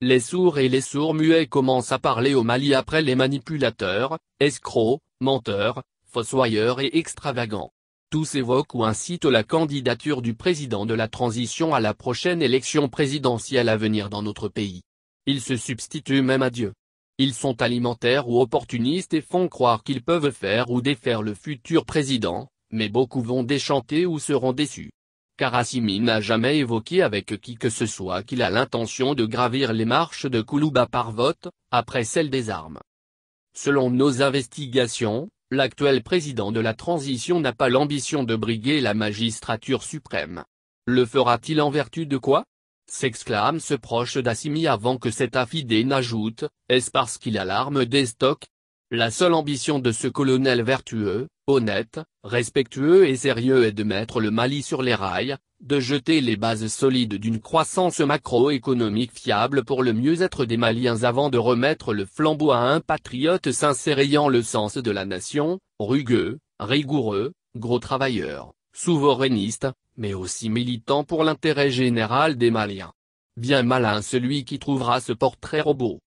Les sourds et les sourds-muets commencent à parler au Mali après les manipulateurs, escrocs, menteurs, fossoyeurs et extravagants. Tous évoquent ou incitent la candidature du président de la transition à la prochaine élection présidentielle à venir dans notre pays. Ils se substituent même à Dieu. Ils sont alimentaires ou opportunistes et font croire qu'ils peuvent faire ou défaire le futur président, mais beaucoup vont déchanter ou seront déçus. Assimi n'a jamais évoqué avec qui que ce soit qu'il a l'intention de gravir les marches de Koulouba par vote, après celle des armes. Selon nos investigations, l'actuel président de la transition n'a pas l'ambition de briguer la magistrature suprême. Le fera-t-il en vertu de quoi s'exclame ce proche d'Assimi avant que cet affidé n'ajoute, est-ce parce qu'il a l'arme des stocks La seule ambition de ce colonel vertueux, honnête, respectueux et sérieux est de mettre le Mali sur les rails, de jeter les bases solides d'une croissance macroéconomique fiable pour le mieux-être des Maliens avant de remettre le flambeau à un patriote sincère ayant le sens de la nation, rugueux, rigoureux, gros travailleur, souverainiste, mais aussi militant pour l'intérêt général des Maliens. Bien malin celui qui trouvera ce portrait robot.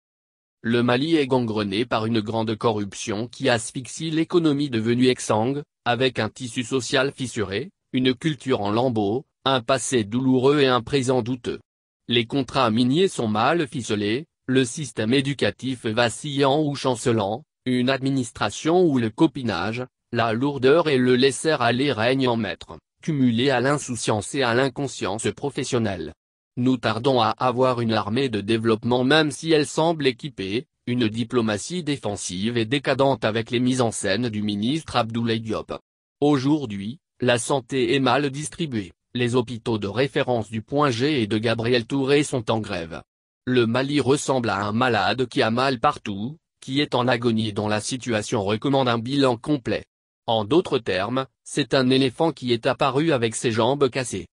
Le Mali est gangrené par une grande corruption qui asphyxie l'économie devenue exsangue, avec un tissu social fissuré, une culture en lambeaux, un passé douloureux et un présent douteux. Les contrats miniers sont mal ficelés, le système éducatif vacillant ou chancelant, une administration où le copinage, la lourdeur et le laisser-aller règnent en maître, cumulés à l'insouciance et à l'inconscience professionnelle. Nous tardons à avoir une armée de développement même si elle semble équipée, une diplomatie défensive et décadente avec les mises en scène du ministre Abdoulaye Diop. Aujourd'hui, la santé est mal distribuée, les hôpitaux de référence du point G et de Gabriel Touré sont en grève. Le Mali ressemble à un malade qui a mal partout, qui est en agonie dont la situation recommande un bilan complet. En d'autres termes, c'est un éléphant qui est apparu avec ses jambes cassées.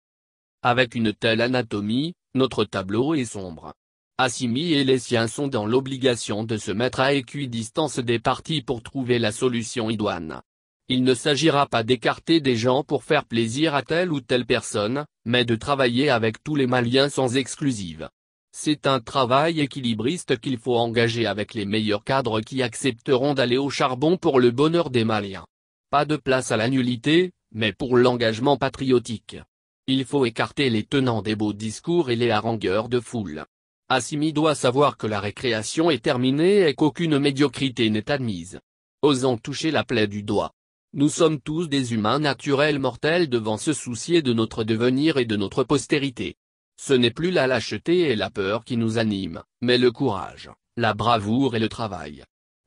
Avec une telle anatomie, notre tableau est sombre. Assimi et les siens sont dans l'obligation de se mettre à équidistance des partis pour trouver la solution idoine. Il ne s'agira pas d'écarter des gens pour faire plaisir à telle ou telle personne, mais de travailler avec tous les Maliens sans exclusive. C'est un travail équilibriste qu'il faut engager avec les meilleurs cadres qui accepteront d'aller au charbon pour le bonheur des Maliens. Pas de place à la nullité, mais pour l'engagement patriotique. Il faut écarter les tenants des beaux discours et les harangueurs de foule. Assimi doit savoir que la récréation est terminée et qu'aucune médiocrité n'est admise. Osons toucher la plaie du doigt. Nous sommes tous des humains naturels mortels devant se soucier de notre devenir et de notre postérité. Ce n'est plus la lâcheté et la peur qui nous animent, mais le courage, la bravoure et le travail.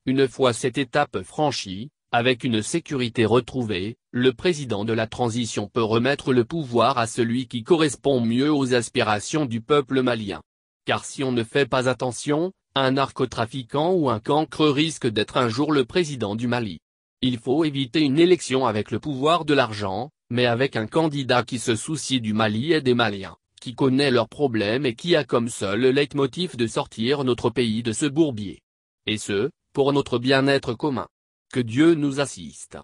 Une fois cette étape franchie, avec une sécurité retrouvée, le président de la transition peut remettre le pouvoir à celui qui correspond mieux aux aspirations du peuple malien. Car si on ne fait pas attention, un narcotrafiquant ou un cancre risque d'être un jour le président du Mali. Il faut éviter une élection avec le pouvoir de l'argent, mais avec un candidat qui se soucie du Mali et des Maliens, qui connaît leurs problèmes et qui a comme seul leitmotiv de sortir notre pays de ce bourbier. Et ce, pour notre bien-être commun. Que Dieu nous assiste.